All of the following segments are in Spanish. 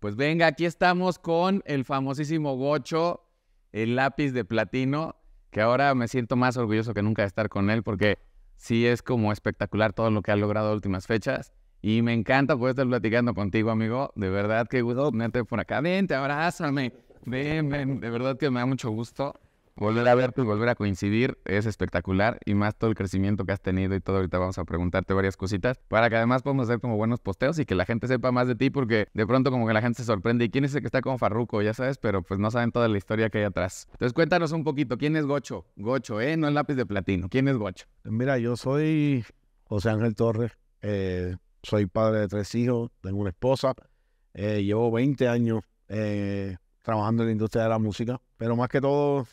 Pues venga, aquí estamos con el famosísimo Gocho, el lápiz de platino, que ahora me siento más orgulloso que nunca de estar con él porque sí es como espectacular todo lo que ha logrado últimas fechas. Y me encanta poder estar platicando contigo, amigo. De verdad, qué gusto tenerte por acá. Vente, abrázame. Ven, ven. De verdad que me da mucho gusto volver a verte y volver a coincidir es espectacular y más todo el crecimiento que has tenido y todo. Ahorita vamos a preguntarte varias cositas para que además podamos hacer como buenos posteos y que la gente sepa más de ti porque de pronto como que la gente se sorprende y quién es el que está con Farruco, ya sabes, pero pues no saben toda la historia que hay atrás. Entonces cuéntanos un poquito, ¿quién es Gocho? Gocho, ¿eh? No es lápiz de platino, ¿quién es Gocho? Mira, yo soy José Ángel Torres, eh, soy padre de tres hijos, tengo una esposa, eh, llevo 20 años eh, trabajando en la industria de la música, pero más que todo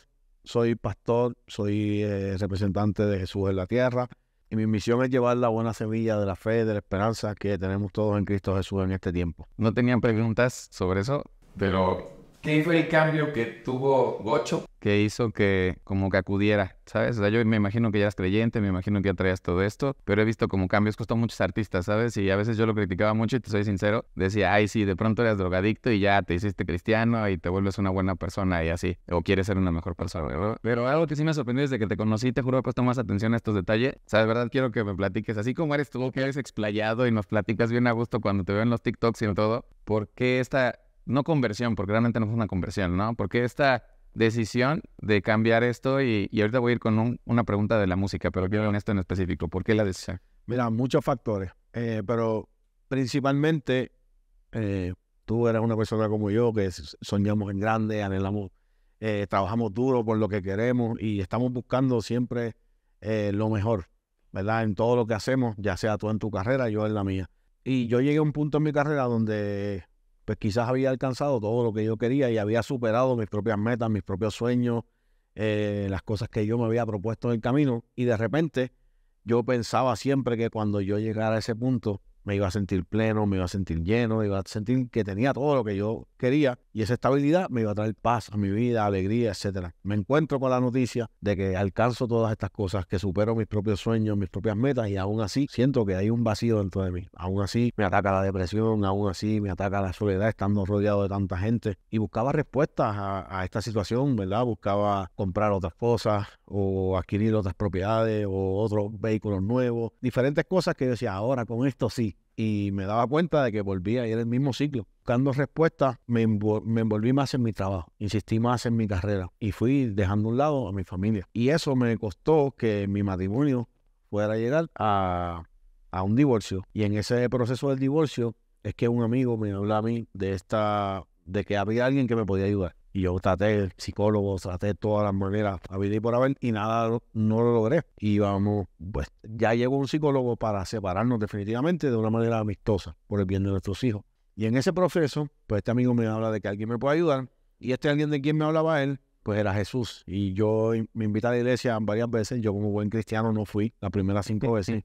soy pastor, soy eh, representante de Jesús en la tierra y mi misión es llevar la buena semilla de la fe, de la esperanza que tenemos todos en Cristo Jesús en este tiempo. No tenían preguntas sobre eso, pero ¿Qué fue el cambio que tuvo Gocho? Que hizo que como que acudiera, ¿sabes? O sea, yo me imagino que ya eras creyente, me imagino que ya traías todo esto, pero he visto como cambios, costó a muchos artistas, ¿sabes? Y a veces yo lo criticaba mucho y te soy sincero, decía, ay, sí, de pronto eras drogadicto y ya te hiciste cristiano y te vuelves una buena persona y así, o quieres ser una mejor persona, ¿verdad? Pero algo que sí me sorprendió desde que te conocí, te juro que puesto más atención a estos detalles, o sea, de verdad quiero que me platiques, así como eres tú, que eres explayado y nos platicas bien a gusto cuando te veo en los TikToks y en todo, ¿por qué esta no conversión, porque realmente no es una conversión, ¿no? Porque esta decisión de cambiar esto, y, ahorita voy a ir con una pregunta de la música, pero quiero en esto en específico, ¿por qué la decisión? Mira, muchos factores, eh, pero principalmente eh, tú eres una persona como yo que soñamos en grande, anhelamos, eh, trabajamos duro por lo que queremos y estamos buscando siempre lo mejor, ¿verdad? En todo lo que hacemos, ya sea tú en tu carrera, yo en la mía. Y yo llegué a un punto en mi carrera donde pues quizás había alcanzado todo lo que yo quería y había superado mis propias metas, mis propios sueños, eh, las cosas que yo me había propuesto en el camino. Y de repente yo pensaba siempre que cuando yo llegara a ese punto me iba a sentir pleno, me iba a sentir lleno, me iba a sentir que tenía todo lo que yo quería y esa estabilidad me iba a traer paz a mi vida, alegría, etcétera. Me encuentro con la noticia de que alcanzo todas estas cosas, que supero mis propios sueños, mis propias metas y aún así siento que hay un vacío dentro de mí. Aún así me ataca la depresión, aún así me ataca la soledad estando rodeado de tanta gente y buscaba respuestas a, esta situación, ¿verdad? Buscaba comprar otras cosas o adquirir otras propiedades o otros vehículos nuevos, diferentes cosas que yo decía, ahora con esto sí. Y me daba cuenta de que volvía a ir el mismo ciclo buscando respuestas, me, me, envolví más en mi trabajo, insistí más en mi carrera y fui dejando a un lado a mi familia. Y eso me costó que mi matrimonio fuera a llegar a, a un divorcio. Y en ese proceso del divorcio es que un amigo me habló a mí de esta, de que había alguien que me podía ayudar. Y yo traté el psicólogo, traté todas las maneras, a y por haber, y nada, no lo logré. Y vamos, pues ya llegó un psicólogo para separarnos definitivamente de una manera amistosa por el bien de nuestros hijos. Y en ese proceso, pues este amigo me habla de que alguien me puede ayudar. Y este alguien de quien me hablaba él, pues era Jesús. Y yo me invité a la iglesia varias veces. Yo como buen cristiano no fui las primeras cinco veces.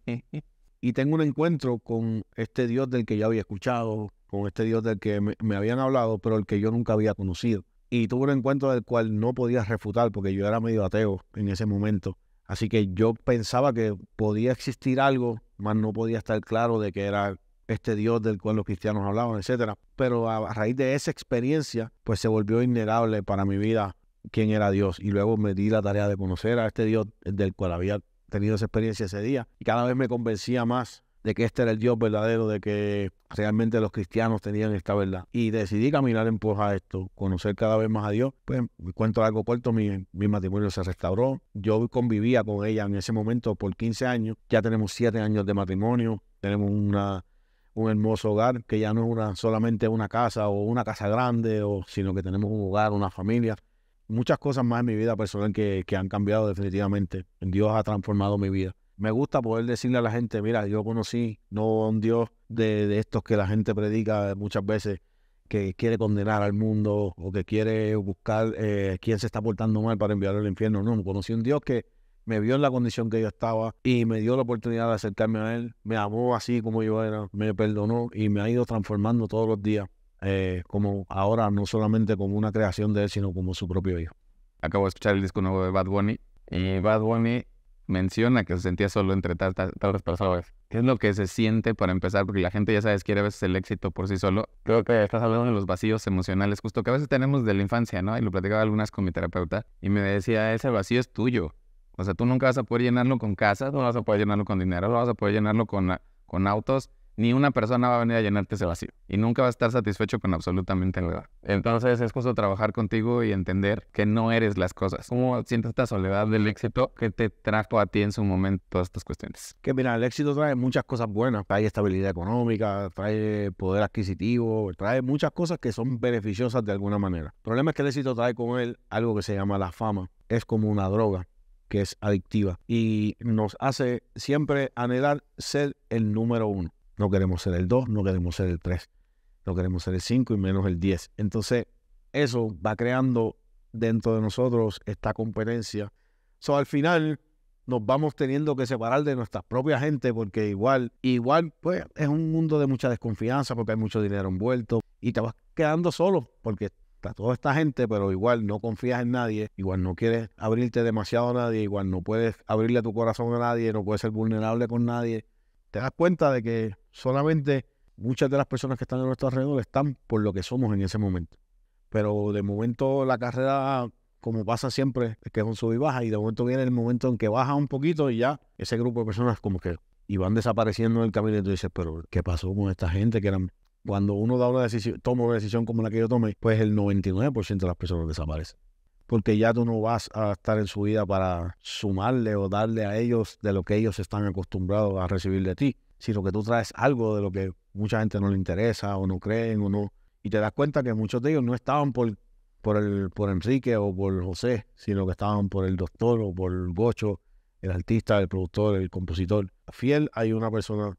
y tengo un encuentro con este Dios del que yo había escuchado, con este Dios del que me, habían hablado, pero el que yo nunca había conocido. Y tuve un encuentro del cual no podía refutar porque yo era medio ateo en ese momento. Así que yo pensaba que podía existir algo, mas no podía estar claro de que era este Dios del cual los cristianos hablaban, etcétera. Pero a, raíz de esa experiencia, pues se volvió innegable para mi vida quién era Dios. Y luego me di la tarea de conocer a este Dios del cual había tenido esa experiencia ese día. Y cada vez me convencía más de que este era el Dios verdadero, de que realmente los cristianos tenían esta verdad. Y decidí caminar en pos a esto, conocer cada vez más a Dios. Pues, cuento algo corto, mi, mi, matrimonio se restauró. Yo convivía con ella en ese momento por 15 años. Ya tenemos 7 años de matrimonio. Tenemos una un hermoso hogar, que ya no es una, solamente una casa o una casa grande, o, sino que tenemos un hogar, una familia. Muchas cosas más en mi vida personal que, han cambiado definitivamente. Dios ha transformado mi vida. Me gusta poder decirle a la gente, mira, yo conocí no un Dios de, estos que la gente predica muchas veces, que quiere condenar al mundo o que quiere buscar eh, quién se está portando mal para enviarlo al infierno. No, conocí un Dios que me vio en la condición que yo estaba y me dio la oportunidad de acercarme a él, me amó así como yo era, me perdonó y me ha ido transformando todos los días, eh, como ahora no solamente como una creación de él, sino como su propio hijo. Acabo de escuchar el disco nuevo de Bad Bunny y Bad Bunny menciona que se sentía solo entre tantas personas. ¿Qué es lo que se siente para empezar? Porque la gente ya sabes quiere a veces el éxito por sí solo. Creo que estás hablando de los vacíos emocionales, justo que a veces tenemos de la infancia, ¿no? Y lo platicaba algunas con mi terapeuta y me decía, ese vacío es tuyo. O sea, tú nunca vas a poder llenarlo con casas, no vas a poder llenarlo con dinero, no vas a poder llenarlo con, ah, con autos, ni una persona va a venir a llenarte ese vacío y nunca va a estar satisfecho con absolutamente nada. Entonces es justo trabajar contigo y entender que no eres las cosas. ¿Cómo sientes esta soledad del éxito que te trajo a ti en su momento todas estas cuestiones? Que mira, el éxito trae muchas cosas buenas, trae estabilidad económica, trae poder adquisitivo, trae muchas cosas que son beneficiosas de alguna manera. El problema es que el éxito trae con él algo que se llama la fama. Es como una droga que es adictiva y nos hace siempre anhelar ser el número uno. No queremos ser el dos, no queremos ser el tres, no queremos ser el cinco y menos el diez. Entonces, eso va creando dentro de nosotros esta competencia. So, al final nos vamos teniendo que separar de nuestra propia gente porque igual, igual pues es un mundo de mucha desconfianza porque hay mucho dinero envuelto y te vas quedando solo porque toda esta gente, pero igual no confías en nadie, igual no quieres abrirte demasiado a nadie, igual no puedes abrirle tu corazón a nadie, no puedes ser vulnerable con nadie. Te das cuenta de que solamente muchas de las personas que están a nuestro alrededor están por lo que somos en ese momento. Pero de momento la carrera, como pasa siempre, es que es un sub y baja, y de momento viene el momento en que baja un poquito y ya ese grupo de personas como que y van desapareciendo el camino y tú dices, pero ¿qué pasó con esta gente que eran cuando uno da una decisión, toma una decisión como la que yo tomé, pues el 99% de las personas desaparecen. Porque ya tú no vas a estar en su vida para sumarle o darle a ellos de lo que ellos están acostumbrados a recibir de ti, sino que tú traes algo de lo que mucha gente no le interesa o no creen o no. Y te das cuenta que muchos de ellos no estaban por, por, el, por Enrique o por José, sino que estaban por el doctor o por Gocho, el artista, el productor, el compositor. Fiel hay una persona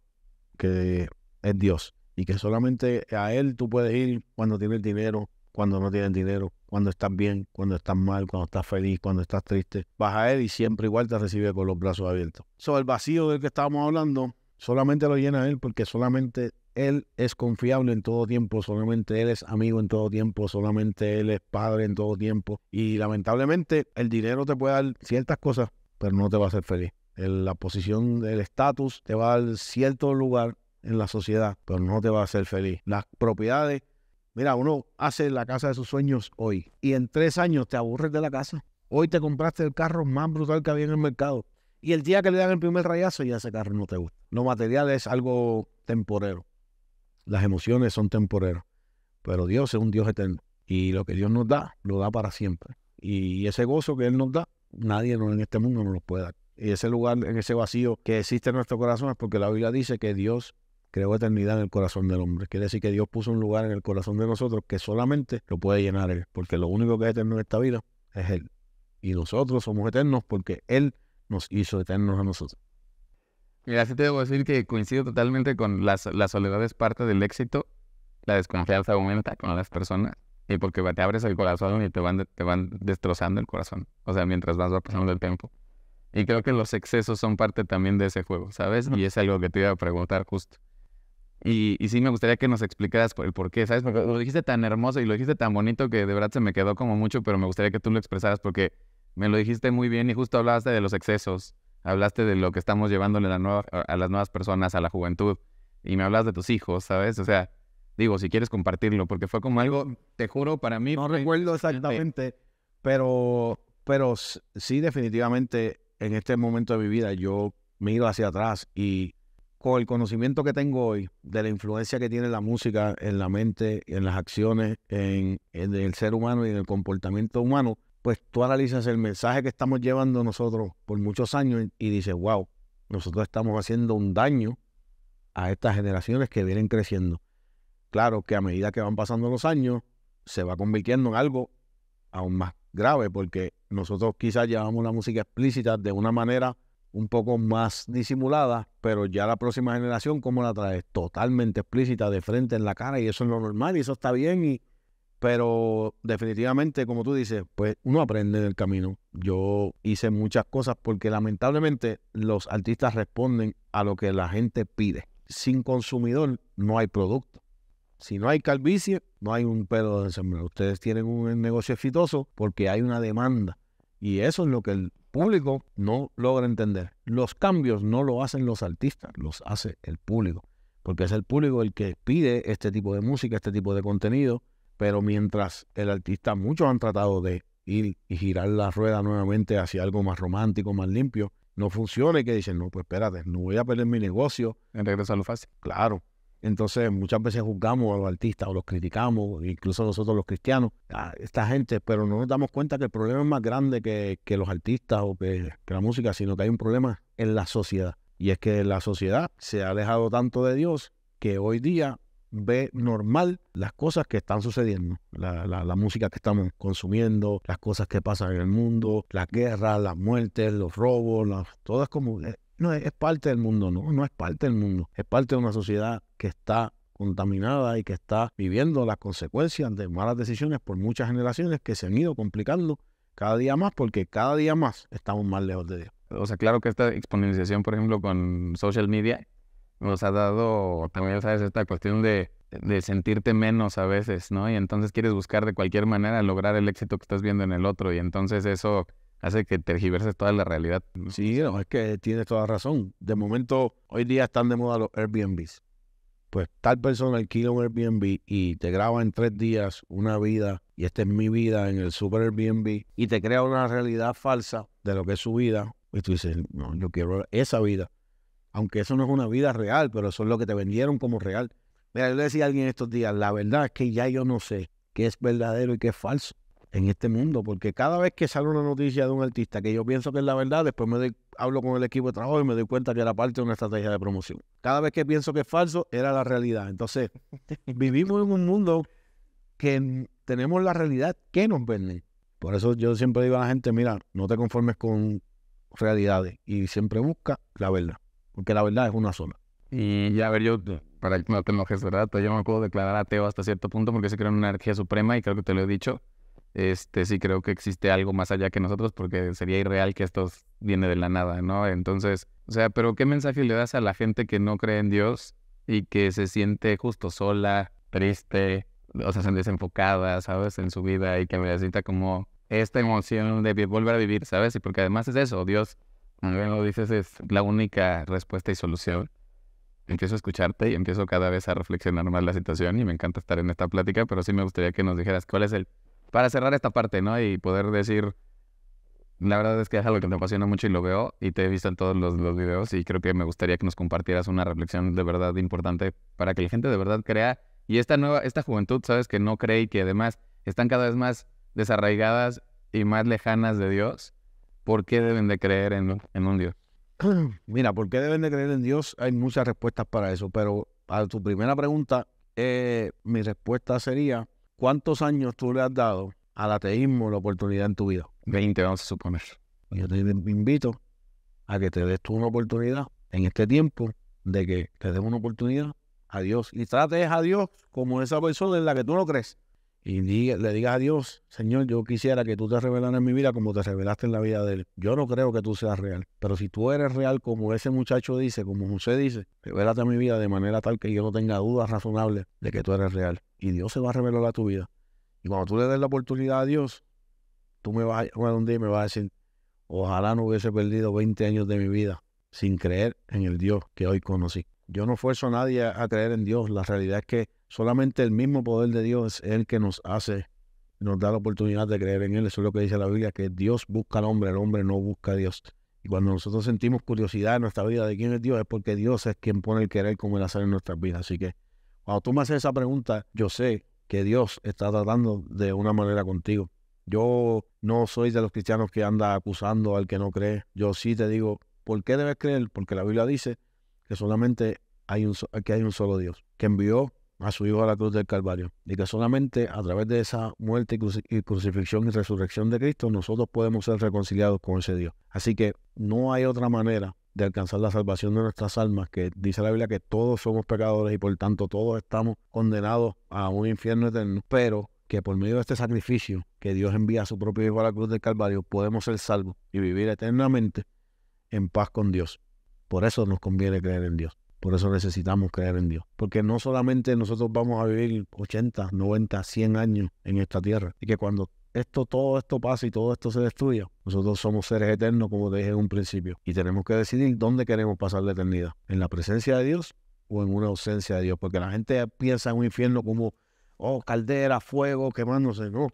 que es Dios y que solamente a él tú puedes ir cuando tienes dinero, cuando no tienes dinero, cuando estás bien, cuando estás mal, cuando estás feliz, cuando estás triste. Vas a él y siempre igual te recibe con los brazos abiertos. Sobre el vacío del que estábamos hablando, solamente lo llena él porque solamente él es confiable en todo tiempo, solamente Él es amigo en todo tiempo, solamente Él es padre en todo tiempo. Y lamentablemente el dinero te puede dar ciertas cosas, pero no te va a hacer feliz. la posición, del estatus te va a dar cierto lugar, en la sociedad, pero no te va a hacer feliz. Las propiedades, mira, uno hace la casa de sus sueños hoy y en tres años te aburres de la casa. Hoy te compraste el carro más brutal que había en el mercado. Y el día que le dan el primer rayazo, ya ese carro no te gusta. Lo material es algo temporero. Las emociones son temporeras. Pero Dios es un Dios eterno. Y lo que Dios nos da, lo da para siempre. Y ese gozo que Él nos da, nadie en este mundo nos lo puede dar. Y ese lugar, en ese vacío que existe en nuestro corazón, es porque la Biblia dice que Dios creó eternidad en el corazón del hombre. Quiere decir que Dios puso un lugar en el corazón de nosotros que solamente lo puede llenar Él, porque lo único que es eterno en esta vida es Él. Y nosotros somos eternos porque Él nos hizo eternos a nosotros. Mira, así te debo decir que coincido totalmente con la, soledad es parte del éxito, la desconfianza aumenta con las personas, y porque te abres el corazón y te van, te van destrozando el corazón, o sea, mientras vas pasando el tiempo. Y creo que los excesos son parte también de ese juego, ¿sabes? Ah. Y es algo que te iba a preguntar justo. Y, sí me gustaría que nos explicaras el por qué, ¿sabes? lo dijiste tan hermoso y lo dijiste tan bonito que de verdad se me quedó como mucho, pero me gustaría que tú lo expresaras porque me lo dijiste muy bien y justo hablaste de los excesos, hablaste de lo que estamos llevándole la nueva, a las nuevas personas, a la juventud, y me hablas de tus hijos, ¿sabes? O sea, digo, si quieres compartirlo, porque fue como algo, te juro, para mí... No recuerdo exactamente, pero, pero sí definitivamente en este momento de mi vida yo miro hacia atrás y con el conocimiento que tengo hoy de la influencia que tiene la música en la mente, en las acciones, en, el ser humano y en el comportamiento humano, pues tú analizas el mensaje que estamos llevando nosotros por muchos años y, y dices, wow, nosotros estamos haciendo un daño a estas generaciones que vienen creciendo. Claro que a medida que van pasando los años, se va convirtiendo en algo aún más grave, porque nosotros quizás llevamos la música explícita de una manera un poco más disimulada, pero ya la próxima generación, ¿cómo la traes? Totalmente explícita, de frente en la cara, y eso es lo normal, y eso está bien, y, pero definitivamente, como tú dices, pues uno aprende en el camino. Yo hice muchas cosas porque lamentablemente los artistas responden a lo que la gente pide. Sin consumidor no hay producto. Si no hay calvicie, no hay un pelo de sembrar. Ustedes tienen un negocio exitoso porque hay una demanda y eso es lo que el público no logra entender. Los cambios no lo hacen los artistas, los hace el público. Porque es el público el que pide este tipo de música, este tipo de contenido. Pero mientras el artista, muchos han tratado de ir y girar la rueda nuevamente hacia algo más romántico, más limpio, no funciona y que dicen, no, pues espérate, no voy a perder mi negocio. En regresar lo fácil. Claro, entonces muchas veces juzgamos a los artistas o los criticamos, incluso nosotros los cristianos, a esta gente, pero no nos damos cuenta que el problema es más grande que, los artistas o que, la música, sino que hay un problema en la sociedad. Y es que la sociedad se ha alejado tanto de Dios que hoy día ve normal las cosas que están sucediendo, la, música que estamos consumiendo, las cosas que pasan en el mundo, las guerras, las muertes, los robos, las, todas como eh, no, es, parte del mundo, no, no es parte del mundo. Es parte de una sociedad que está contaminada y que está viviendo las consecuencias de malas decisiones por muchas generaciones que se han ido complicando cada día más porque cada día más estamos más lejos de Dios. O sea, claro que esta exponencialización, por ejemplo, con social media nos ha dado también, ¿sabes? Esta cuestión de sentirte menos a veces, ¿no? Y entonces quieres buscar de cualquier manera lograr el éxito que estás viendo en el otro y entonces eso hace que tergiverses toda la realidad. Sí, no, es que tienes toda razón. De momento, hoy día están de moda los Airbnbs. Pues tal persona alquila un Airbnb y te graba en tres días una vida, y esta es mi vida en el super Airbnb, y te crea una realidad falsa de lo que es su vida. Y tú dices, no, yo quiero esa vida. Aunque eso no es una vida real, pero eso es lo que te vendieron como real. Mira, yo le decía a alguien estos días, la verdad es que ya yo no sé qué es verdadero y qué es falso en este mundo, porque cada vez que sale una noticia de un artista que yo pienso que es la verdad, después me hablo con el equipo de trabajo y me doy cuenta que era parte de una estrategia de promoción. Cada vez que pienso que es falso, era la realidad. Entonces, vivimos en un mundo que tenemos la realidad que nos venden. Por eso yo siempre digo a la gente, mira, no te conformes con realidades y siempre busca la verdad, porque la verdad es una sola. Y ya, a ver, yo, para que no te enojes, ¿verdad? Yo me puedo declarar ateo hasta cierto punto porque se crea una energía suprema y creo que te lo he dicho este sí creo que existe algo más allá que nosotros porque sería irreal que esto viene de la nada, ¿no? Entonces, o sea, pero ¿qué mensaje le das a la gente que no cree en Dios y que se siente justo sola, triste, o sea, desenfocada, ¿sabes? En su vida y que necesita como esta emoción de volver a vivir, ¿sabes? Y porque además es eso, Dios, como lo dices, es la única respuesta y solución. Empiezo a escucharte y empiezo cada vez a reflexionar más la situación y me encanta estar en esta plática, pero sí me gustaría que nos dijeras cuál es el para cerrar esta parte, ¿no? Y poder decir, la verdad es que es algo que me apasiona mucho y lo veo y te he visto en todos los, videos y creo que me gustaría que nos compartieras una reflexión de verdad importante para que la gente de verdad crea y esta nueva, esta juventud, sabes, que no cree y que además están cada vez más desarraigadas y más lejanas de Dios, ¿por qué deben de creer en, un Dios? Mira, ¿por qué deben de creer en Dios? Hay muchas respuestas para eso, pero a tu primera pregunta, eh, mi respuesta sería ¿cuántos años tú le has dado al ateísmo la oportunidad en tu vida? 20, vamos a suponer. Yo te invito a que te des tú una oportunidad en este tiempo de que te des una oportunidad a Dios y trates a Dios como esa persona en la que tú no crees y le diga a Dios, Señor, yo quisiera que tú te revelaras en mi vida como te revelaste en la vida de él. Yo no creo que tú seas real, pero si tú eres real como ese muchacho dice, como José dice, revelate a mi vida de manera tal que yo no tenga dudas razonables de que tú eres real. Y Dios se va a revelar a tu vida. Y cuando tú le des la oportunidad a Dios, tú me vas a, día me vas a decir, ojalá no hubiese perdido 20 años de mi vida sin creer en el Dios que hoy conocí. Yo no fuerzo a nadie a creer en Dios. La realidad es que Solamente el mismo poder de Dios es el que nos hace, nos da la oportunidad de creer en Él. Eso es lo que dice la Biblia, que Dios busca al hombre, el hombre no busca a Dios. Y cuando nosotros sentimos curiosidad en nuestra vida de quién es Dios, es porque Dios es quien pone el querer como el hacer en nuestras vidas. Así que cuando tú me haces esa pregunta, yo sé que Dios está tratando de una manera contigo. Yo no soy de los cristianos que anda acusando al que no cree. Yo sí te digo, ¿por qué debes creer? Porque la Biblia dice que solamente hay un, que hay un solo Dios, que envió a su Hijo a la cruz del Calvario y que solamente a través de esa muerte y, crucifixión y resurrección de Cristo nosotros podemos ser reconciliados con ese Dios. Así que no hay otra manera de alcanzar la salvación de nuestras almas, que dice la Biblia que todos somos pecadores y por tanto todos estamos condenados a un infierno eterno, pero que por medio de este sacrificio que Dios envía a su propio Hijo a la cruz del Calvario podemos ser salvos y vivir eternamente en paz con Dios. Por eso nos conviene creer en Dios. Por eso necesitamos creer en Dios. Porque no solamente nosotros vamos a vivir 80, 90, 100 años en esta tierra. Y que cuando esto, todo esto pasa y todo esto se destruya, nosotros somos seres eternos, como te dije en un principio. Y tenemos que decidir dónde queremos pasar la eternidad. ¿En la presencia de Dios o en una ausencia de Dios? Porque la gente piensa en un infierno como, oh, caldera, fuego, quemándose. No.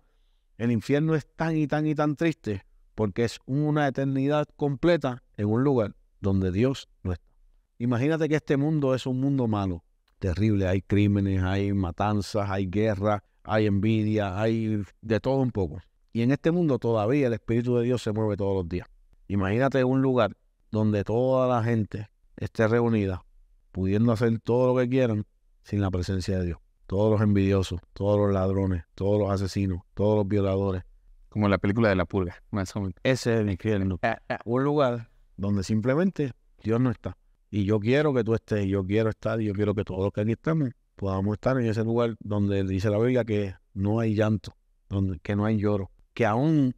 El infierno es tan y tan y tan triste porque es una eternidad completa en un lugar donde Dios no está. Imagínate que este mundo es un mundo malo, terrible. Hay crímenes, hay matanzas, hay guerra, hay envidia, hay de todo un poco. Y en este mundo todavía el Espíritu de Dios se mueve todos los días. Imagínate un lugar donde toda la gente esté reunida, pudiendo hacer todo lo que quieran sin la presencia de Dios. Todos los envidiosos, todos los ladrones, todos los asesinos, todos los violadores. Como en la película de la purga, Ese es el infierno. Ah, ah. un lugar donde simplemente Dios no está. Y yo quiero que tú estés, yo quiero estar, y yo quiero que todos los que aquí estemos podamos estar en ese lugar donde dice la Biblia que no hay llanto, donde, que no hay lloro, que aún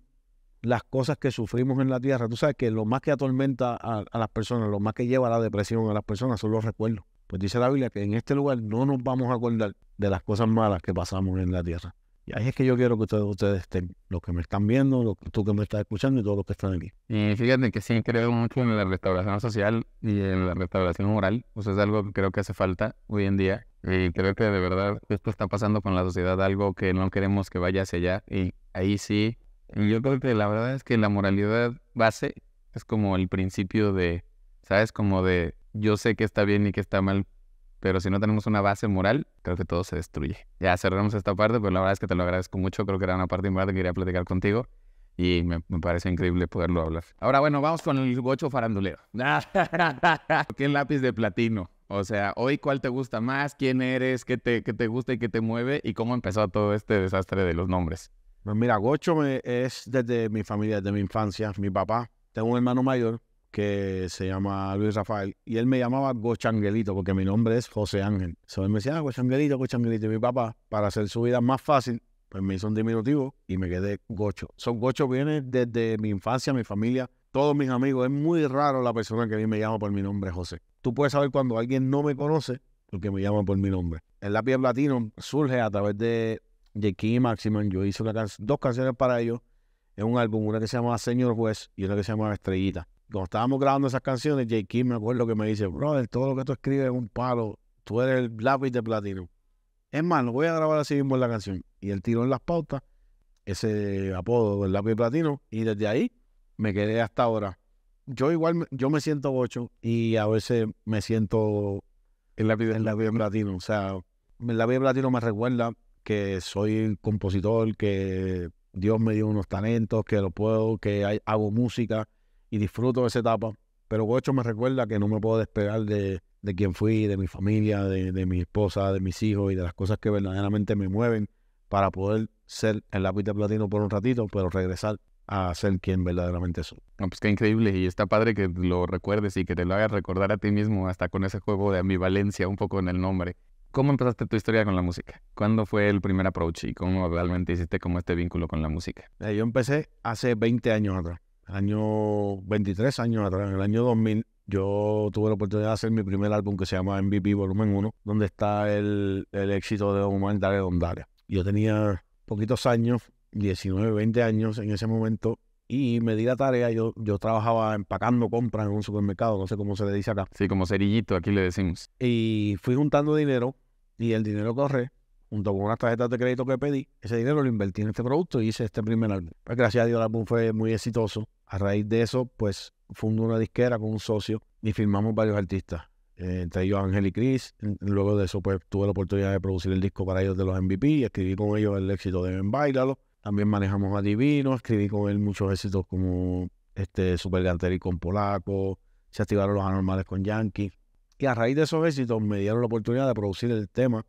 las cosas que sufrimos en la tierra, tú sabes que lo más que atormenta a, a las personas, lo más que lleva a la depresión a las personas son los recuerdos. Pues dice la Biblia que en este lugar no nos vamos a acordar de las cosas malas que pasamos en la tierra. Y ahí es que yo quiero que ustedes, ustedes estén, los que me están viendo, tú que me estás escuchando y todos los que están aquí. Y fíjate que sí creo mucho en la restauración social y en la restauración moral. O es algo que creo que hace falta hoy en día. Y creo que de verdad esto está pasando con la sociedad, algo que no queremos que vaya hacia allá. Y ahí sí, yo creo que la verdad es que la moralidad base es como el principio de, ¿sabes? Como de yo sé que está bien y que está mal, pero si no tenemos una base moral, creo que todo se destruye. Ya cerramos esta parte, pero la verdad es que te lo agradezco mucho, creo que era una parte importante que quería platicar contigo y me, parece increíble poderlo hablar. Ahora bueno, vamos con el gocho farandulero. ¿Qué lápiz de platino? O sea, hoy cuál te gusta más, quién eres, qué te, te gusta y qué te mueve y cómo empezó todo este desastre de los nombres. Pues mira, Gocho es desde mi familia, desde mi infancia, mi papá. Tengo un hermano mayor que se llama Luis Rafael, y él me llamaba Gochanguelito, porque mi nombre es José Ángel. So, él me decía, ah, Gochanguelito, Gochanguelito. Y mi papá, para hacer su vida más fácil, pues me hizo un diminutivo y me quedé Gocho. Son Gocho viene desde mi infancia, mi familia, todos mis amigos. Es muy raro la persona que a mí me llama por mi nombre José. Tú puedes saber cuando alguien no me conoce porque me llama por mi nombre. El lápiz latino surge a través de Jackie y Yo hice dos canciones para ellos. en un álbum, una que se llama Señor Juez y una que se llama Estrellita cuando estábamos grabando esas canciones, J. Kim me acuerdo que me dice, brother, todo lo que tú escribes es un palo, tú eres el lápiz de platino. Es más, lo voy a grabar así mismo la canción. Y el tiró en las pautas ese apodo el lápiz de platino y desde ahí me quedé hasta ahora. Yo igual, yo me siento ocho y a veces me siento el lápiz de, platino. O sea, el lápiz de platino me recuerda que soy compositor, que Dios me dio unos talentos, que lo puedo, que hago música y disfruto de esa etapa. Pero hecho me recuerda que no me puedo despegar de, de quien fui, de mi familia, de, mi esposa, de mis hijos y de las cosas que verdaderamente me mueven para poder ser el lápiz de platino por un ratito, pero regresar a ser quien verdaderamente soy. pues qué increíble y está padre que lo recuerdes y que te lo hagas recordar a ti mismo hasta con ese juego de ambivalencia un poco en el nombre. ¿Cómo empezaste tu historia con la música? ¿Cuándo fue el primer approach y cómo realmente hiciste como este vínculo con la música? Eh, yo empecé hace 20 años atrás año 23 años atrás, en el año 2000, yo tuve la oportunidad de hacer mi primer álbum que se llama MVP Volumen 1, donde está el, éxito de Humanitaria dale Yo tenía poquitos años, 19, 20 años en ese momento, y me di la tarea, yo, yo trabajaba empacando compras en un supermercado, no sé cómo se le dice acá. Sí, como cerillito, aquí le decimos. Y fui juntando dinero, y el dinero corre junto con unas tarjetas de crédito que pedí, ese dinero lo invertí en este producto y hice este primer álbum. Pues, gracias a Dios el álbum fue muy exitoso. A raíz de eso, pues fundó una disquera con un socio y firmamos varios artistas. Eh, entre ellos Ángel y Chris. Luego de eso, pues tuve la oportunidad de producir el disco para ellos de los MVP escribí con ellos el éxito de Ben También manejamos a Divino, escribí con él muchos éxitos como este Super y con Polaco, se activaron los anormales con Yankee. Y a raíz de esos éxitos me dieron la oportunidad de producir el tema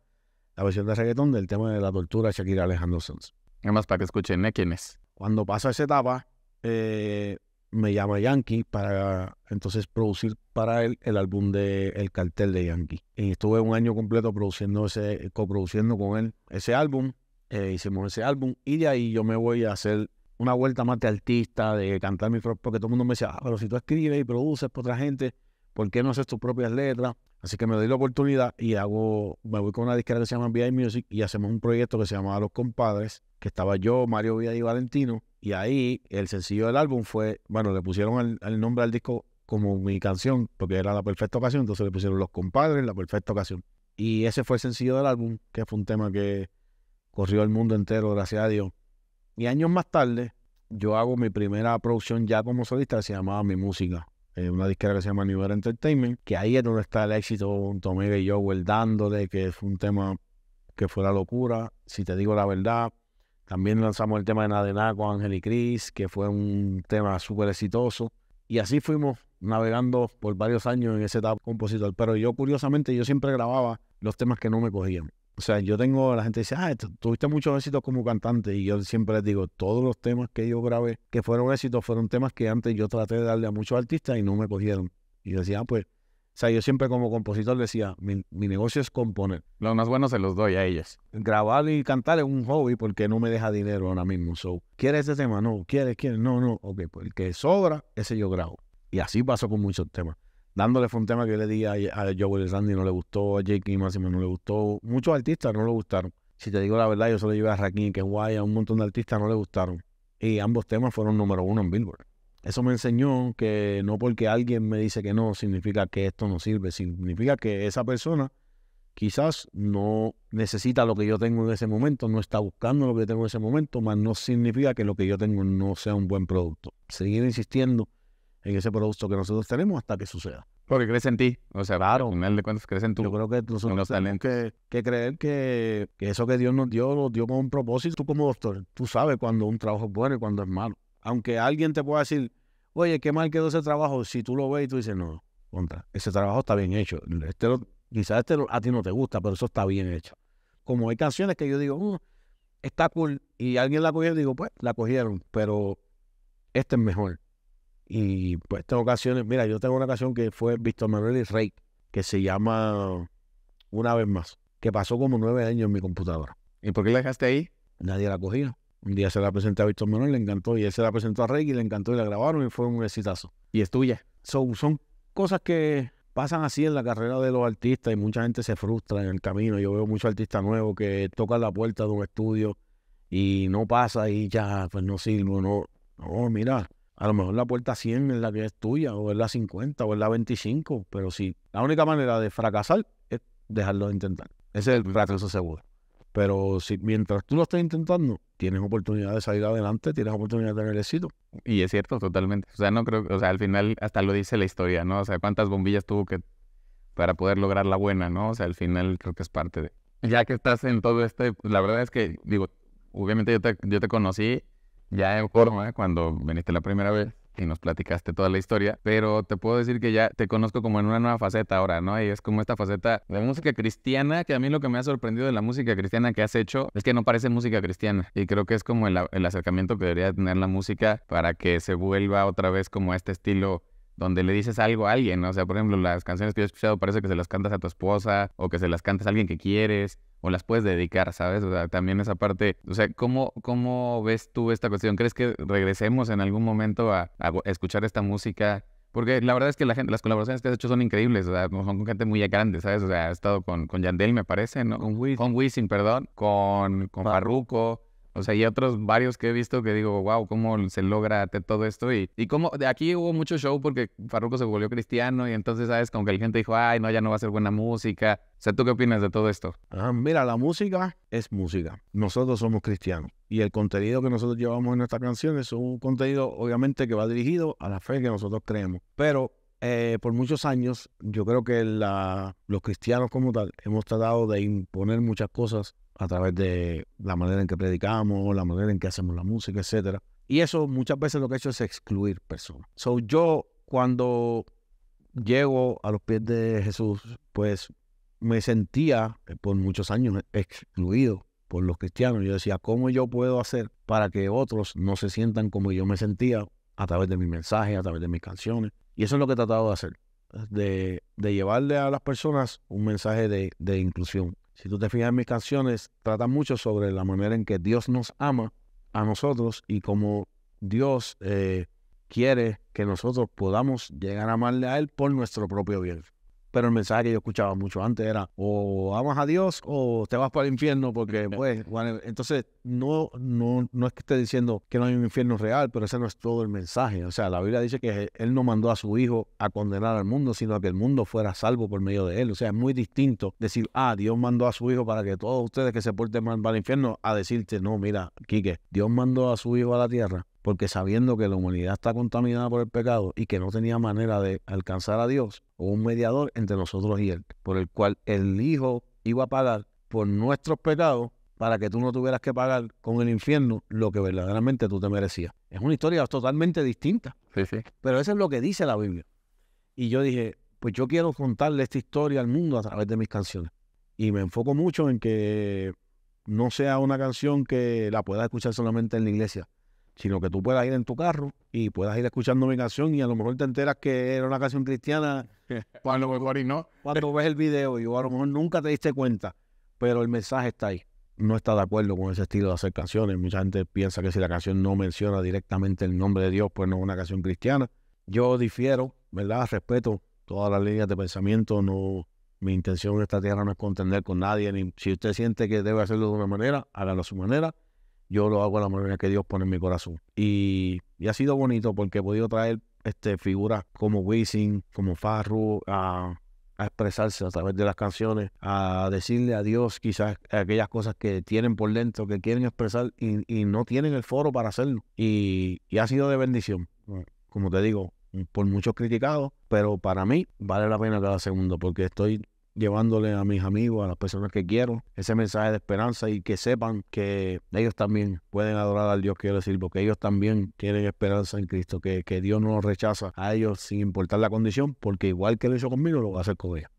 la versión de reggaetón del tema de la tortura de Shakira Alejandro Sanz. Además para que escuchen ¿eh? quién es. Cuando paso esa etapa, eh, me llama Yankee para entonces producir para él el álbum de El Cartel de Yankee. Y estuve un año completo produciendo ese, coproduciendo con él ese álbum. Eh, hicimos ese álbum y de ahí yo me voy a hacer una vuelta más de artista, de cantar mi propios, porque todo el mundo me decía, ah, pero si tú escribes y produces para otra gente, ¿por qué no haces tus propias letras? Así que me doy la oportunidad y hago, me voy con una disquera que se llama BI Music y hacemos un proyecto que se llamaba Los Compadres, que estaba yo, Mario Villa y Valentino. Y ahí el sencillo del álbum fue, bueno, le pusieron el, nombre al disco como mi canción, porque era la perfecta ocasión, entonces le pusieron Los Compadres, la perfecta ocasión. Y ese fue el sencillo del álbum, que fue un tema que corrió el mundo entero, gracias a Dios. Y años más tarde, yo hago mi primera producción ya como solista, que se llamaba Mi Música. Eh, una disquera que se llama New Entertainment, que ahí es donde está el éxito junto a y yo dándole, que fue un tema que fue la locura. Si te digo la verdad, también lanzamos el tema de Nada con Ángel y Cris, que fue un tema súper exitoso. Y así fuimos navegando por varios años en ese etapa compositor. Pero yo, curiosamente, yo siempre grababa los temas que no me cogían o sea, yo tengo, la gente dice, ah, tuviste muchos éxitos como cantante. Y yo siempre les digo, todos los temas que yo grabé, que fueron éxitos, fueron temas que antes yo traté de darle a muchos artistas y no me cogieron. Y yo decía, ah, pues, o sea, yo siempre como compositor decía, mi, negocio es componer. Lo más bueno se los doy a ellos. Grabar y cantar es un hobby porque no me deja dinero ahora mismo. So, ¿quieres ese tema? No, ¿quieres? ¿Quieres? No, no. Ok, pues el que sobra, ese yo grabo. Y así pasó con muchos temas dándole fue un tema que yo le di a, Joe Joel Sandy, no le gustó, a Jake Massimo no le gustó, muchos artistas no le gustaron. Si te digo la verdad, yo solo llevé a Rakim, que guay, a un montón de artistas no le gustaron. Y ambos temas fueron número uno en Billboard. Eso me enseñó que no porque alguien me dice que no, significa que esto no sirve, significa que esa persona quizás no necesita lo que yo tengo en ese momento, no está buscando lo que yo tengo en ese momento, más no significa que lo que yo tengo no sea un buen producto. Seguir insistiendo en ese producto que nosotros tenemos hasta que suceda. Porque crees en ti. O sea, claro. al final de cuentas crees en tú. Yo creo que nosotros tenemos que, que, creer que, eso que Dios nos dio, lo dio con un propósito. Tú como doctor, tú sabes cuando un trabajo es bueno y cuando es malo. Aunque alguien te pueda decir, oye, qué mal quedó ese trabajo, si tú lo ves y tú dices, no, contra, ese trabajo está bien hecho. Este quizás este a ti no te gusta, pero eso está bien hecho. Como hay canciones que yo digo, uh, está cool, y alguien la cogió, y digo, pues, la cogieron, pero este es mejor. Y pues tengo ocasiones mira, yo tengo una ocasión que fue Víctor Manuel y Rey, que se llama Una vez más, que pasó como nueve años en mi computadora. ¿Y por qué la dejaste ahí? Nadie la cogía. Un día se la presenté a Víctor Manuel, le encantó, y él se la presentó a Rey y le encantó y la grabaron y fue un exitazo. Y es tuya. son cosas que pasan así en la carrera de los artistas y mucha gente se frustra en el camino. Yo veo muchos artistas nuevos que tocan la puerta de un estudio y no pasa y ya, pues no sirvo, no, no, mira, a lo mejor la puerta 100 es la que es tuya, o es la 50, o es la 25, pero sí. La única manera de fracasar es dejarlo de intentar. Ese es el fracaso seguro. Pero si mientras tú lo estés intentando, tienes oportunidad de salir adelante, tienes oportunidad de tener éxito. Y es cierto, totalmente. O sea, no creo, o sea, al final hasta lo dice la historia, ¿no? O sea, cuántas bombillas tuvo que para poder lograr la buena, ¿no? O sea, al final creo que es parte de. Ya que estás en todo este, pues, la verdad es que, digo, obviamente yo te, yo te conocí ya en forma, cuando viniste la primera vez y nos platicaste toda la historia, pero te puedo decir que ya te conozco como en una nueva faceta ahora, ¿no? Y es como esta faceta de música cristiana, que a mí lo que me ha sorprendido de la música cristiana que has hecho es que no parece música cristiana. Y creo que es como el, acercamiento que debería tener la música para que se vuelva otra vez como a este estilo donde le dices algo a alguien, o sea, por ejemplo, las canciones que yo he escuchado parece que se las cantas a tu esposa o que se las cantas a alguien que quieres o las puedes dedicar, ¿sabes? O sea, también esa parte, o sea, ¿cómo, cómo ves tú esta cuestión? ¿Crees que regresemos en algún momento a, escuchar esta música? Porque la verdad es que la gente, las colaboraciones que has hecho son increíbles, o sea, son con gente muy grande, ¿sabes? O sea, has estado con, con Yandel, me parece, ¿no? Con Wisin. Con Wisin, perdón, con, con Farruko. O sea, y otros varios que he visto que digo, wow, cómo se logra todo esto. Y, y de aquí hubo mucho show porque Farruko se volvió cristiano y entonces, ¿sabes? Como que la gente dijo, ay, no, ya no va a ser buena música. O sea, ¿tú qué opinas de todo esto? Ah, mira, la música es música. Nosotros somos cristianos. Y el contenido que nosotros llevamos en nuestras canciones es un contenido, obviamente, que va dirigido a la fe que nosotros creemos. Pero eh, por muchos años, yo creo que la, los cristianos como tal hemos tratado de imponer muchas cosas a través de la manera en que predicamos, la manera en que hacemos la música, etc. Y eso muchas veces lo que he hecho es excluir personas. So, yo cuando llego a los pies de Jesús, pues me sentía eh, por muchos años excluido por los cristianos. Yo decía, ¿cómo yo puedo hacer para que otros no se sientan como yo me sentía a través de mi mensaje, a través de mis canciones? Y eso es lo que he tratado de hacer, de, llevarle a las personas un mensaje de inclusión, si tú te fijas en mis canciones, trata mucho sobre la manera en que Dios nos ama a nosotros y cómo Dios eh, quiere que nosotros podamos llegar a amarle a Él por nuestro propio bien. Pero el mensaje que yo escuchaba mucho antes era o amas a Dios o te vas para el infierno porque pues, entonces no, no, no es que esté diciendo que no hay un infierno real, pero ese no es todo el mensaje. O sea, la Biblia dice que Él no mandó a su Hijo a condenar al mundo, sino a que el mundo fuera salvo por medio de Él. O sea, es muy distinto decir, ah, Dios mandó a su Hijo para que todos ustedes que se porten mal van al infierno, a decirte, no, mira, Quique, Dios mandó a su Hijo a la tierra porque sabiendo que la humanidad está contaminada por el pecado y que no tenía manera de alcanzar a Dios o un mediador entre nosotros y Él, por el cual el Hijo iba a pagar por nuestros pecados para que tú no tuvieras que pagar con el infierno lo que verdaderamente tú te merecías. Es una historia totalmente distinta. Pero eso es lo que dice la Biblia. Y yo dije, pues yo quiero contarle esta historia al mundo a través de mis canciones. Y me enfoco mucho en que no sea una canción que la pueda escuchar solamente en la iglesia, sino que tú puedas ir en tu carro y puedas ir escuchando mi canción y a lo mejor te enteras que era una canción cristiana. cuando, no. cuando ves el video y a lo mejor nunca te diste cuenta, pero el mensaje está ahí. No está de acuerdo con ese estilo de hacer canciones. Mucha gente piensa que si la canción no menciona directamente el nombre de Dios, pues no es una canción cristiana. Yo difiero, ¿verdad? Respeto todas las líneas de pensamiento. No, mi intención en esta tierra no es contender con nadie. Ni, si usted siente que debe hacerlo de una manera, hágalo a su manera yo lo hago a la manera que Dios pone en mi corazón. Y, ha sido bonito porque he podido traer este, figuras como Wisin, como Farru, a, expresarse a través de las canciones, a decirle a Dios quizás aquellas cosas que tienen por dentro, que quieren expresar y, no tienen el foro para hacerlo. Y, y ha sido de bendición. Como te digo, por muchos criticados, pero para mí vale la pena cada segundo porque estoy llevándole a mis amigos, a las personas que quiero, ese mensaje de esperanza y que sepan que ellos también pueden adorar al Dios que yo les sirvo, que ellos también tienen esperanza en Cristo, que, Dios no los rechaza a ellos sin importar la condición, porque igual que lo hizo conmigo, lo va a hacer con ellos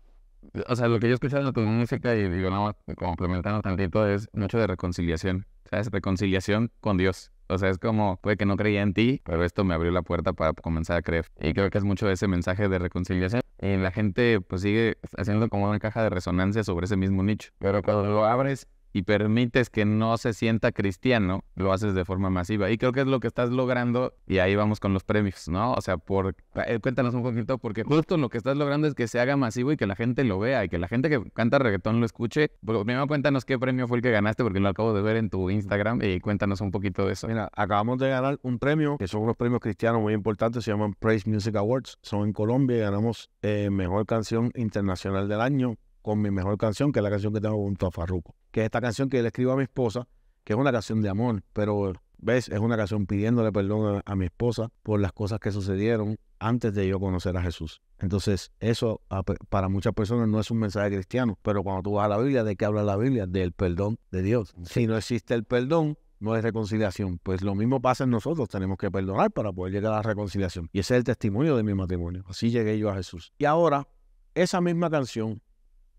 o sea, lo que yo escuchaba escuchado tu música y digo, nada más complementando tantito, es mucho de reconciliación. ¿Sabes? Reconciliación con Dios. O sea, es como, puede que no creía en ti, pero esto me abrió la puerta para comenzar a creer. Y creo que es mucho ese mensaje de reconciliación. Y la gente pues sigue haciendo como una caja de resonancia sobre ese mismo nicho. Pero cuando lo abres y permites que no se sienta cristiano, lo haces de forma masiva. Y creo que es lo que estás logrando y ahí vamos con los premios, ¿no? O sea, por, eh, cuéntanos un poquito, porque justo lo que estás logrando es que se haga masivo y que la gente lo vea y que la gente que canta reggaetón lo escuche. primero cuéntanos qué premio fue el que ganaste, porque lo acabo de ver en tu Instagram y cuéntanos un poquito de eso. Mira, acabamos de ganar un premio, que son unos premios cristianos muy importantes, se llaman Praise Music Awards, son en Colombia y ganamos eh, Mejor Canción Internacional del Año con mi mejor canción, que es la canción que tengo junto a Farruko, que es esta canción que le escribo a mi esposa, que es una canción de amor, pero ves, es una canción pidiéndole perdón a, mi esposa por las cosas que sucedieron antes de yo conocer a Jesús. Entonces, eso ah, pues, para muchas personas no es un mensaje cristiano, pero cuando tú vas a la Biblia, ¿de qué habla la Biblia? Del perdón de Dios. Si no existe el perdón, no es reconciliación. Pues lo mismo pasa en nosotros, tenemos que perdonar para poder llegar a la reconciliación. Y ese es el testimonio de mi matrimonio. Así llegué yo a Jesús. Y ahora, esa misma canción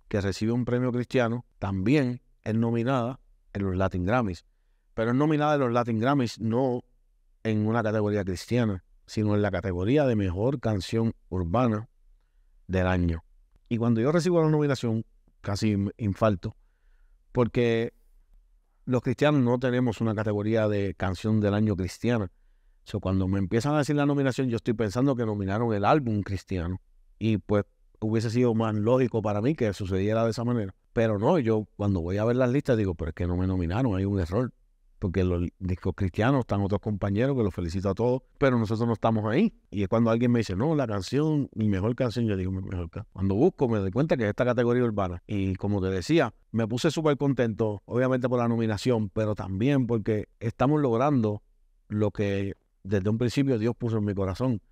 que recibe un premio cristiano, también es nominada en los Latin Grammys. Pero es nominada en los Latin Grammys no en una categoría cristiana, sino en la categoría de mejor canción urbana del año. Y cuando yo recibo la nominación, casi infarto, porque los cristianos no tenemos una categoría de canción del año cristiana. So, cuando me empiezan a decir la nominación, yo estoy pensando que nominaron el álbum cristiano. Y pues hubiese sido más lógico para mí que sucediera de esa manera. Pero no, yo cuando voy a ver las listas digo, pero es que no me nominaron, hay un error. Porque los discos cristianos están otros compañeros que los felicito a todos, pero nosotros no estamos ahí. Y es cuando alguien me dice, no, la canción, mi mejor canción, yo digo, mi mejor canción. Cuando busco me doy cuenta que es esta categoría urbana. Y como te decía, me puse súper contento, obviamente por la nominación, pero también porque estamos logrando lo que desde un principio Dios puso en mi corazón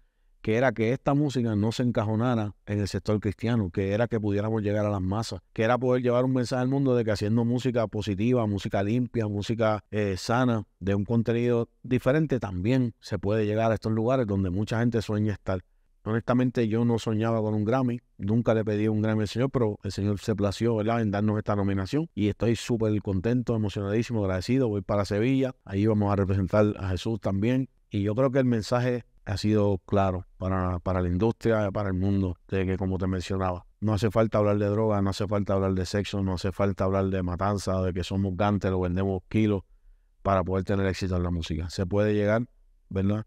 que era que esta música no se encajonara en el sector cristiano, que era que pudiéramos llegar a las masas, que era poder llevar un mensaje al mundo de que haciendo música positiva, música limpia, música eh, sana, de un contenido diferente, también se puede llegar a estos lugares donde mucha gente sueña estar. Honestamente yo no soñaba con un Grammy, nunca le pedí un Grammy al Señor, pero el Señor se plació en darnos esta nominación y estoy súper contento, emocionadísimo, agradecido. Voy para Sevilla, ahí vamos a representar a Jesús también. Y yo creo que el mensaje ha sido claro para, la industria, para el mundo, de que como te mencionaba, no hace falta hablar de droga, no hace falta hablar de sexo, no hace falta hablar de matanza, de que somos gantes, lo vendemos kilos para poder tener éxito en la música. Se puede llegar, ¿verdad?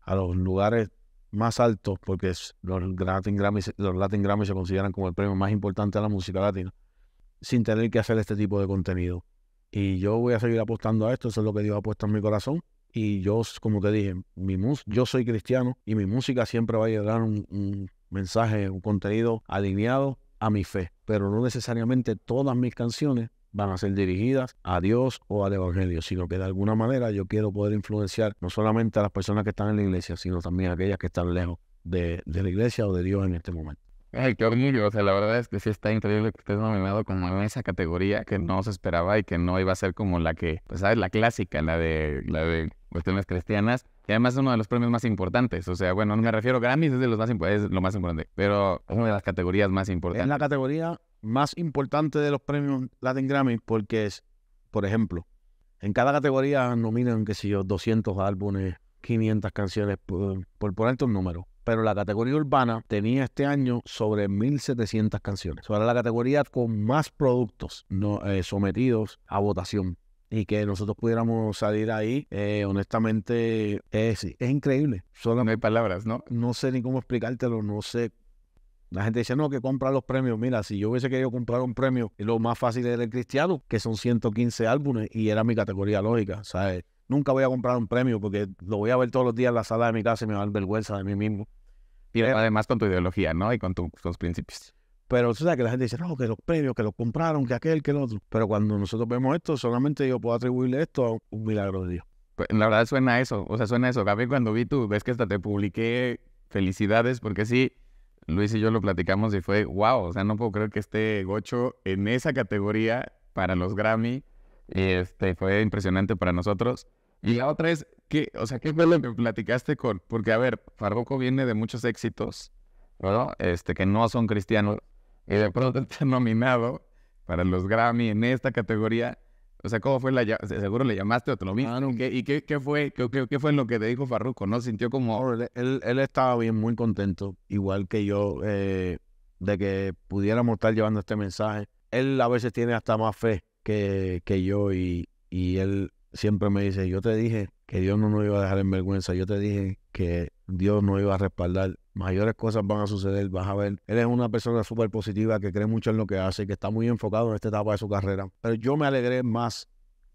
A los lugares más altos, porque los Latin Grammys, los Latin Grammys se consideran como el premio más importante de la música latina, sin tener que hacer este tipo de contenido. Y yo voy a seguir apostando a esto, eso es lo que Dios puesto en mi corazón. Y yo, como te dije, mi yo soy cristiano y mi música siempre va a llegar un, un mensaje, un contenido alineado a mi fe. Pero no necesariamente todas mis canciones van a ser dirigidas a Dios o al Evangelio, sino que de alguna manera yo quiero poder influenciar no solamente a las personas que están en la iglesia, sino también a aquellas que están lejos de la iglesia o de Dios en este momento. Ay, qué orgullo. O sea, la verdad es que sí está increíble que estés nominado como en esa categoría que no se esperaba y que no iba a ser como la que, pues, ¿sabes? La clásica, la de, la de cuestiones cristianas. Y además es uno de los premios más importantes. O sea, bueno, no me refiero a Grammys, es, de los más es lo más importante, pero es una de las categorías más importantes. Es la categoría más importante de los premios Latin Grammy porque es, por ejemplo, en cada categoría nominan, qué sé yo, 200 álbumes, 500 canciones, por, por un número pero la categoría urbana tenía este año sobre 1.700 canciones. era la categoría con más productos no, eh, sometidos a votación y que nosotros pudiéramos salir ahí, eh, honestamente, es, eh, es increíble. Solo no hay palabras, ¿no? No sé ni cómo explicártelo, no sé. La gente dice, no, que compra los premios. Mira, si yo hubiese querido comprar un premio, lo más fácil era el cristiano, que son 115 álbumes y era mi categoría lógica, ¿sabes? Nunca voy a comprar un premio porque lo voy a ver todos los días en la sala de mi casa y me va a dar vergüenza de mí mismo. Y además con tu ideología, ¿no? Y con tus principios. Pero tú sabes que la gente dice, no, que los premios, que los compraron, que aquel, que el otro. Pero cuando nosotros vemos esto, solamente yo puedo atribuirle esto a un milagro de Dios. Pues, la verdad suena eso, o sea, suena eso. Gaby, cuando vi tú, ves que hasta te publiqué felicidades, porque sí, Luis y yo lo platicamos y fue, wow, o sea, no puedo creer que esté Gocho en esa categoría para los Grammy y este, fue impresionante para nosotros. Y la otra es, que, o sea, ¿qué fue lo que platicaste con? Porque, a ver, Farroco viene de muchos éxitos, ¿verdad? Este, que no son cristianos, y de pronto está nominado para los Grammy en esta categoría. O sea, ¿cómo fue la Seguro le llamaste o te lo no. ¿Y, qué, y qué, qué fue, qué, qué, fue lo que te dijo Farruko? ¿No sintió como...? él, él, estaba bien, muy contento, igual que yo, eh, de que pudiéramos estar llevando este mensaje. Él a veces tiene hasta más fe que, yo y, él siempre me dice, yo te dije que Dios no nos iba a dejar en vergüenza, yo te dije que Dios nos iba a respaldar, mayores cosas van a suceder, vas a ver. Él es una persona súper positiva que cree mucho en lo que hace, que está muy enfocado en esta etapa de su carrera. Pero yo me alegré más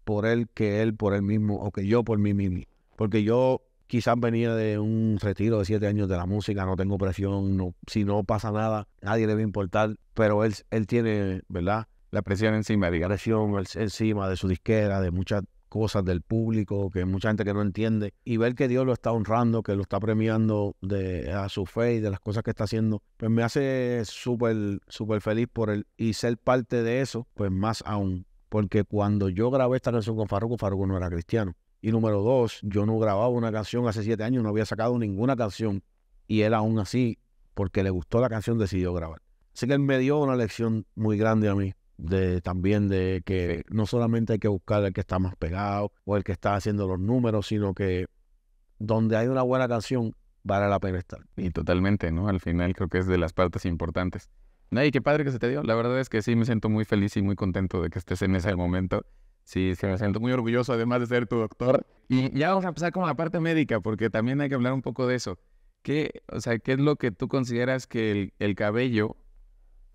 por él que él por él mismo o que yo por mí mismo. Porque yo quizás venía de un retiro de siete años de la música, no tengo presión, si no pasa nada, nadie le va a importar, pero él, él tiene, ¿verdad? La presión encima, digamos. presión encima de su disquera, de muchas cosas del público, que mucha gente que no entiende, y ver que Dios lo está honrando, que lo está premiando de, a su fe y de las cosas que está haciendo, pues me hace súper, súper feliz por él y ser parte de eso, pues más aún, porque cuando yo grabé esta canción con Farruko, Farruko no era cristiano. Y número dos, yo no grababa una canción hace siete años, no había sacado ninguna canción, y él aún así, porque le gustó la canción, decidió grabar. Así que él me dio una lección muy grande a mí, también de que no solamente hay que buscar el que está más pegado o el que está haciendo los números, sino que donde hay una buena canción vale la pena estar. Y totalmente, ¿no? Al final creo que es de las partes importantes. nadie qué padre que se te dio. La verdad es que sí, me siento muy feliz y muy contento de que estés en ese momento. Sí, sí, me siento muy orgulloso además de ser tu doctor. Y ya vamos a empezar con la parte médica, porque también hay que hablar un poco de eso. ¿Qué, o sea, ¿qué es lo que tú consideras que el, el cabello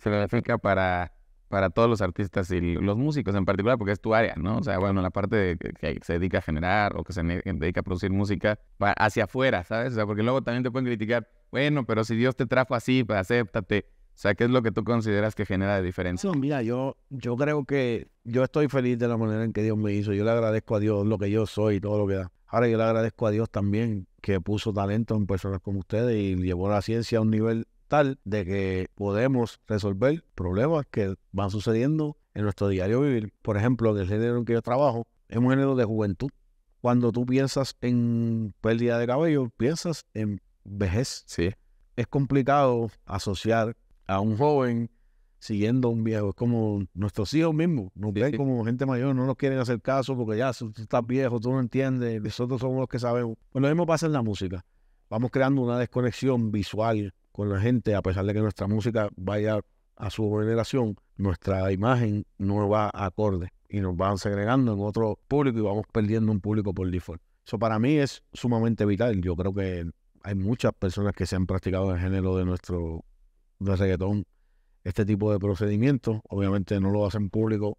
aplica para para todos los artistas y los músicos en particular, porque es tu área, ¿no? O sea, bueno, la parte que se dedica a generar o que se dedica a producir música hacia afuera, ¿sabes? O sea, porque luego también te pueden criticar, bueno, pero si Dios te trajo así, pues acéptate. O sea, ¿qué es lo que tú consideras que genera de diferencia? mira, yo, yo creo que yo estoy feliz de la manera en que Dios me hizo. Yo le agradezco a Dios lo que yo soy y todo lo que da. Ahora yo le agradezco a Dios también que puso talento en personas como ustedes y llevó la ciencia a un nivel Tal de que podemos resolver problemas que van sucediendo en nuestro diario vivir. Por ejemplo, en el género en que yo trabajo, es un género de juventud. Cuando tú piensas en pérdida de cabello, piensas en vejez. Sí. Es complicado asociar a un joven siguiendo a un viejo. Es como nuestros hijos mismos. Nos ven como gente mayor, no nos quieren hacer caso porque ya tú estás viejo, tú no entiendes, nosotros somos los que sabemos. Pues lo mismo pasa en la música. Vamos creando una desconexión visual con la gente, a pesar de que nuestra música vaya a su generación, nuestra imagen no va acorde y nos van segregando en otro público y vamos perdiendo un público por default. Eso para mí es sumamente vital. Yo creo que hay muchas personas que se han practicado el género de nuestro de reggaetón este tipo de procedimientos. Obviamente no lo hacen público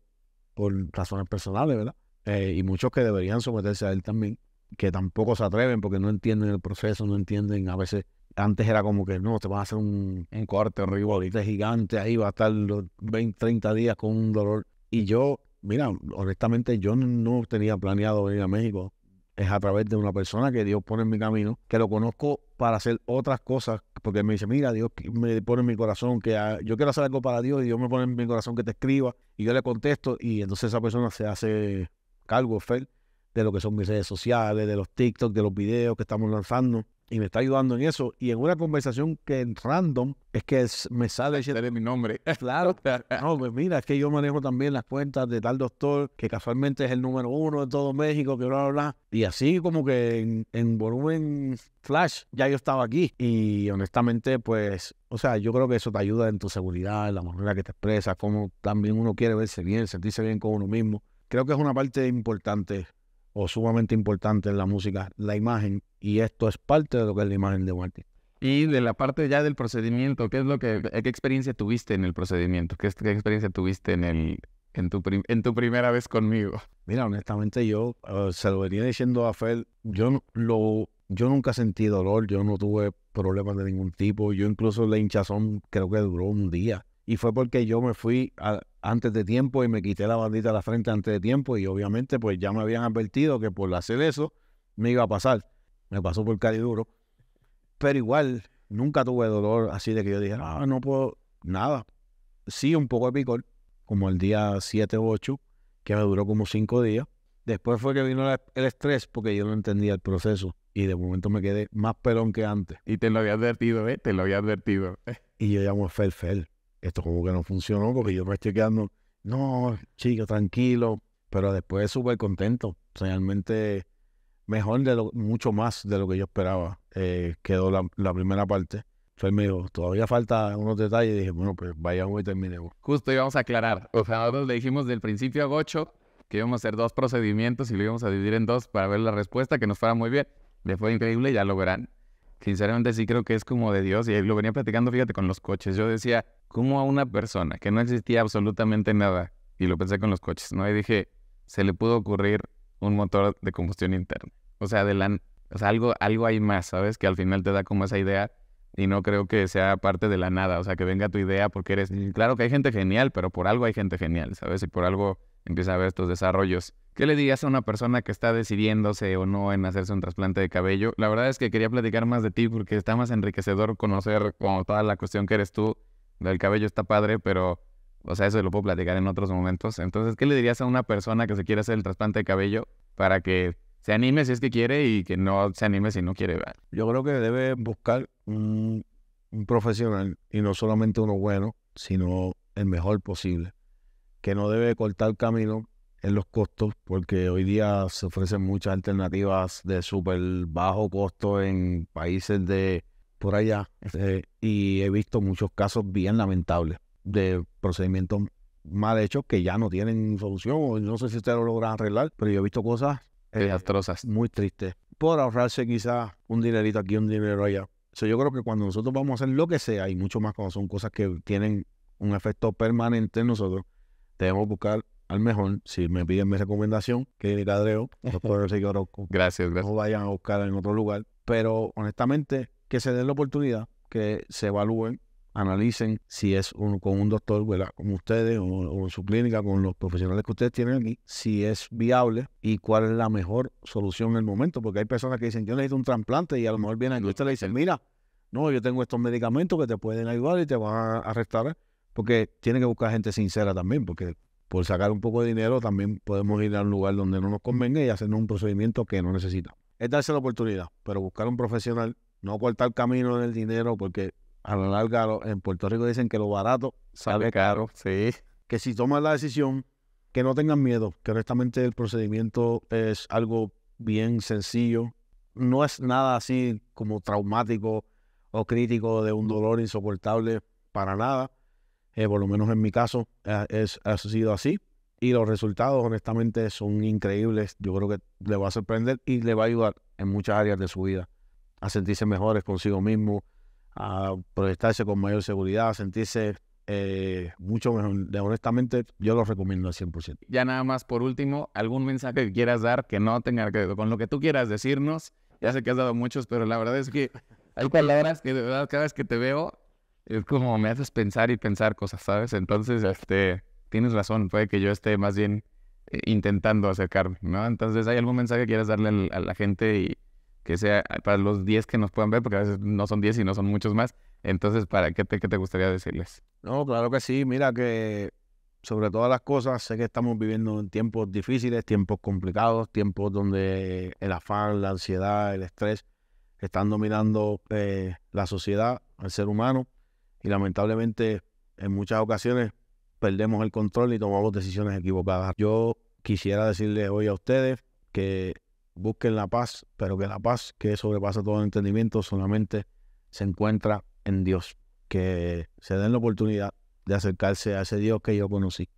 por razones personales, ¿verdad? Eh, y muchos que deberían someterse a él también, que tampoco se atreven porque no entienden el proceso, no entienden a veces antes era como que no, te vas a hacer un, un corte, un gigante, ahí va a estar los 20, 30 días con un dolor. Y yo, mira, honestamente yo no tenía planeado venir a México. Es a través de una persona que Dios pone en mi camino, que lo conozco para hacer otras cosas, porque me dice, mira, Dios me pone en mi corazón que ah, yo quiero hacer algo para Dios y Dios me pone en mi corazón que te escriba y yo le contesto y entonces esa persona se hace cargo, Fer, de lo que son mis redes sociales, de los TikTok, de los videos que estamos lanzando y me está ayudando en eso. Y en una conversación que en random es que me sale de mi nombre. Claro. No, pues mira, es que yo manejo también las cuentas de tal doctor que casualmente es el número uno de todo México, que bla, bla, Y así como que en, en volumen flash ya yo estaba aquí. Y honestamente, pues, o sea, yo creo que eso te ayuda en tu seguridad, en la manera que te expresas, cómo también uno quiere verse bien, sentirse bien con uno mismo creo que es una parte importante o sumamente importante en la música, la imagen, y esto es parte de lo que es la imagen de Martin. Y de la parte ya del procedimiento, ¿qué es lo que, eh, qué experiencia tuviste en el procedimiento? ¿Qué, experiencia tuviste en el, en tu, en tu primera vez conmigo? Mira, honestamente yo eh, se lo venía diciendo a Fel, yo, lo, yo nunca sentí dolor, yo no tuve problemas de ningún tipo, yo incluso la hinchazón creo que duró un día. Y fue porque yo me fui a, antes de tiempo y me quité la bandita de la frente antes de tiempo y obviamente pues ya me habían advertido que por hacer eso me iba a pasar. Me pasó por duro. Pero igual, nunca tuve dolor así de que yo dije, ah, no puedo, nada. Sí, un poco de picor, como el día 7 o 8, que me duró como 5 días. Después fue que vino el, estrés porque yo no entendía el proceso y de momento me quedé más pelón que antes. Y te lo había advertido, ¿eh? Te lo había advertido. Y yo llamo Fel Fel esto como que no funcionó porque yo me estoy quedando, no, chico, tranquilo, pero después súper contento, realmente mejor de mucho más de lo que yo esperaba. Eh, quedó la, primera parte. Entonces me dijo, todavía falta unos detalles. dije, bueno, pues vayamos y terminemos. Justo íbamos a aclarar. O sea, nosotros le dijimos del principio a Gocho que íbamos a hacer dos procedimientos y lo íbamos a dividir en dos para ver la respuesta, que nos fuera muy bien. Le fue increíble, ya lo verán sinceramente sí creo que es como de Dios. Y lo venía platicando, fíjate, con los coches. Yo decía, ¿cómo a una persona que no existía absolutamente nada? Y lo pensé con los coches, ¿no? Y dije, se le pudo ocurrir un motor de combustión interna. O sea, de o sea, algo, algo hay más, ¿sabes? Que al final te da como esa idea y no creo que sea parte de la nada. O sea, que venga tu idea porque eres... Claro que hay gente genial, pero por algo hay gente genial, ¿sabes? Y por algo empieza a ver estos desarrollos. ¿Qué le dirías a una persona que está decidiéndose o no en hacerse un trasplante de cabello? La verdad es que quería platicar más de ti porque está más enriquecedor conocer como toda la cuestión que eres tú. Del cabello está padre, pero, o sea, eso lo puedo platicar en otros momentos. Entonces, ¿qué le dirías a una persona que se quiere hacer el trasplante de cabello para que se anime si es que quiere y que no se anime si no quiere? Yo creo que debe buscar un profesional y no solamente uno bueno, sino el mejor posible que no debe cortar camino en los costos, porque hoy día se ofrecen muchas alternativas de súper bajo costo en países de por allá. Este, y he visto muchos casos bien lamentables de procedimientos mal hechos que ya no tienen solución. No sé si ustedes lo logran arreglar, pero yo he visto cosas eh, Muy tristes. Por ahorrarse quizás un dinerito aquí, un dinero allá. yo creo que cuando nosotros vamos a hacer lo que sea, y mucho más cuando son cosas que tienen un efecto permanente en nosotros, debemos buscar al mejor. Si me piden mi recomendación, que Dreo, doctor decir que Gracias, gracias. No vayan a buscar en otro lugar. Pero honestamente, que se den la oportunidad, que se evalúen, analicen si es con un doctor, Como ustedes, o, en su clínica, con los profesionales que ustedes tienen aquí, si es viable y cuál es la mejor solución en el momento. Porque hay personas que dicen, yo necesito un trasplante y a lo mejor vienen y usted le dicen, mira, no, yo tengo estos medicamentos que te pueden ayudar y te van a, restar porque tiene que buscar gente sincera también, porque por sacar un poco de dinero también podemos ir a un lugar donde no nos convenga y hacernos un procedimiento que no necesita. Es darse la oportunidad, pero buscar un profesional, no cortar camino en el dinero, porque a la larga en Puerto Rico dicen que lo barato sale caro. Sí. Que si tomas la decisión, que no tengan miedo, que honestamente el procedimiento es algo bien sencillo, no es nada así como traumático o crítico de un dolor insoportable para nada. Eh, por lo menos en mi caso es, ha sido así. Y los resultados, honestamente, son increíbles. Yo creo que le va a sorprender y le va a ayudar en muchas áreas de su vida a sentirse mejores consigo mismo, a proyectarse con mayor seguridad, a sentirse eh, mucho mejor. Honestamente, yo lo recomiendo al 100%. Ya nada más, por último, algún mensaje que quieras dar que no tenga que ver con lo que tú quieras decirnos. Ya sé que has dado muchos, pero la verdad es que pues, hay palabras que de verdad cada vez que te veo es como me haces pensar y pensar cosas, ¿sabes? Entonces, este, tienes razón, puede que yo esté más bien eh, intentando acercarme, ¿no? Entonces, ¿hay algún mensaje que quieras darle a la gente y que sea ah, para los 10 que nos puedan ver? Porque a veces no son 10 y no son muchos más. Entonces, ¿para qué te, qué te gustaría decirles? No, claro que sí. Mira que sobre todas las cosas, sé que estamos viviendo en tiempos difíciles, tiempos complicados, tiempos donde el afán, la ansiedad, el estrés están dominando eh, la sociedad, el ser humano y lamentablemente en muchas ocasiones perdemos el control y tomamos decisiones equivocadas. Yo quisiera decirles hoy a ustedes que busquen la paz, pero que la paz que sobrepasa todo el entendimiento solamente se encuentra en Dios. Que se den la oportunidad de acercarse a ese Dios que yo conocí,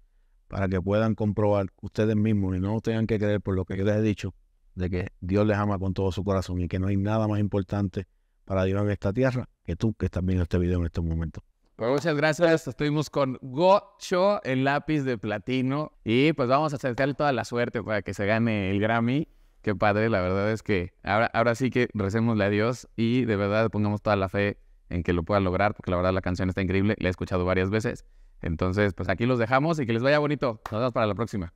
para que puedan comprobar ustedes mismos y no tengan que creer por lo que yo les he dicho, de que Dios les ama con todo su corazón y que no hay nada más importante para Dios en esta tierra que tú que estás viendo este video en este momento. Pues muchas gracias. Estuvimos con Gocho, el lápiz de platino. Y pues vamos a acercarle toda la suerte para que se gane el Grammy. Qué padre, la verdad es que ahora, ahora sí que recémosle a Dios y de verdad pongamos toda la fe en que lo pueda lograr, porque la verdad la canción está increíble, la he escuchado varias veces. Entonces, pues aquí los dejamos y que les vaya bonito. Nos vemos para la próxima.